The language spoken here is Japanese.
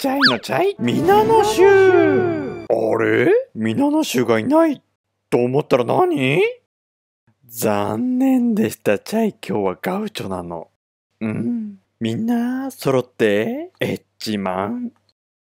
チャイのチャイ皆の衆あれ皆の衆がいないと思ったら何残念でしたチャイ今日はガウチョなのうんみんな揃ってエッチマン